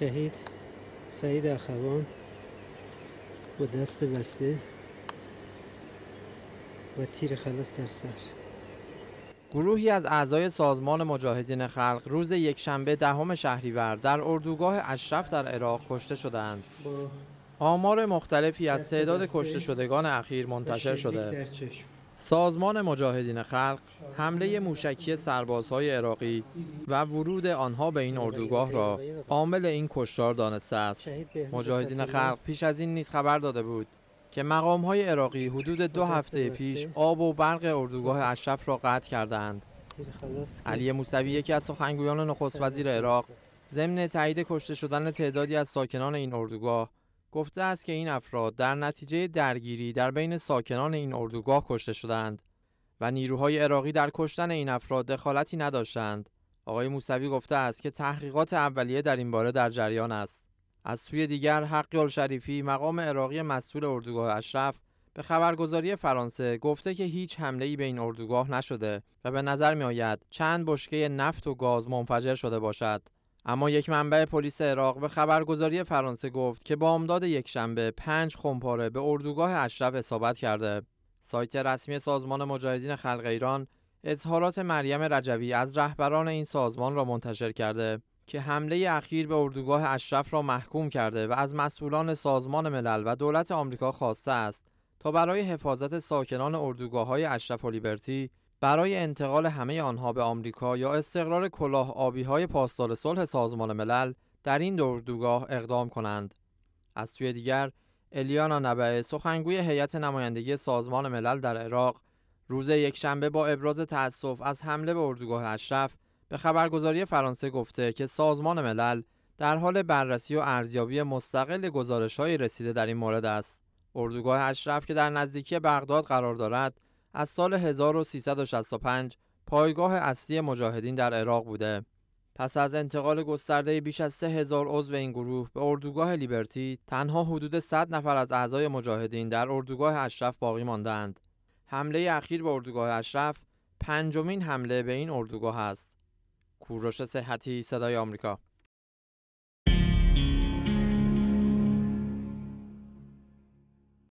شهید سعید اخوان با دست بسته و تیر خلاص در سر گروهی از اعضای سازمان مجاهدین خلق روز یکشنبه دهم شهریور در اردوگاه اشرف در عراق کشته شدند. آمار مختلفی از تعداد کشته شدگان اخیر منتشر شده. سازمان مجاهدین خلق حمله موشکی سربازهای عراقی و ورود آنها به این اردوگاه را عامل این کشتار دانسته است مجاهدین خلق پیش از این نیز خبر داده بود که مقام های عراقی حدود دو هفته پیش آب و برق اردوگاه اشرف را قطع کردند علی موسوی یکی از سخنگویان نخست وزیر عراق ضمن تایید کشته شدن تعدادی از ساکنان این اردوگاه گفته است که این افراد در نتیجه درگیری در بین ساکنان این اردوگاه کشته شدند و نیروهای عراقی در کشتن این افراد دخالتی نداشتند. آقای موسوی گفته است که تحقیقات اولیه در این باره در جریان است. از سوی دیگر حقیال شریفی مقام عراقی مسئول اردوگاه اشرف به خبرگزاری فرانسه گفته که هیچ حمله ای به این اردوگاه نشده و به نظر می آید چند بشکه نفت و گاز منفجر شده باشد اما یک منبع پلیس عراق به خبرگزاری فرانسه گفت که بامداد یکشنبه پنج خمپاره به اردوگاه اشرف اصابت کرده. سایت رسمی سازمان مجاهدین خلق ایران اظهارات مریم رجوی از رهبران این سازمان را منتشر کرده که حمله اخیر به اردوگاه اشرف را محکوم کرده و از مسئولان سازمان ملل و دولت آمریکا خواسته است تا برای حفاظت ساکنان اردوگاه های اشرف و لیبرتی برای انتقال همه آنها به آمریکا یا استقرار کلاه آبی های پاسدار صلح سازمان ملل در این دوردوگاه اقدام کنند. از سوی دیگر الیانا نبعه سخنگوی هیئت نمایندگی سازمان ملل در عراق روز یکشنبه با ابراز تأسف از حمله به اردوگاه اشرف به خبرگزاری فرانسه گفته که سازمان ملل در حال بررسی و ارزیابی مستقل گزارش رسیده در این مورد است. اردوگاه اشرف که در نزدیکی بغداد قرار دارد از سال 1365 پایگاه اصلی مجاهدین در عراق بوده. پس از انتقال گسترده بیش از 3000 عضو این گروه به اردوگاه لیبرتی، تنها حدود 100 نفر از اعضای مجاهدین در اردوگاه اشرف باقی ماندند. حمله اخیر به اردوگاه اشرف پنجمین حمله به این اردوگاه است. کوروش صحتی صدای آمریکا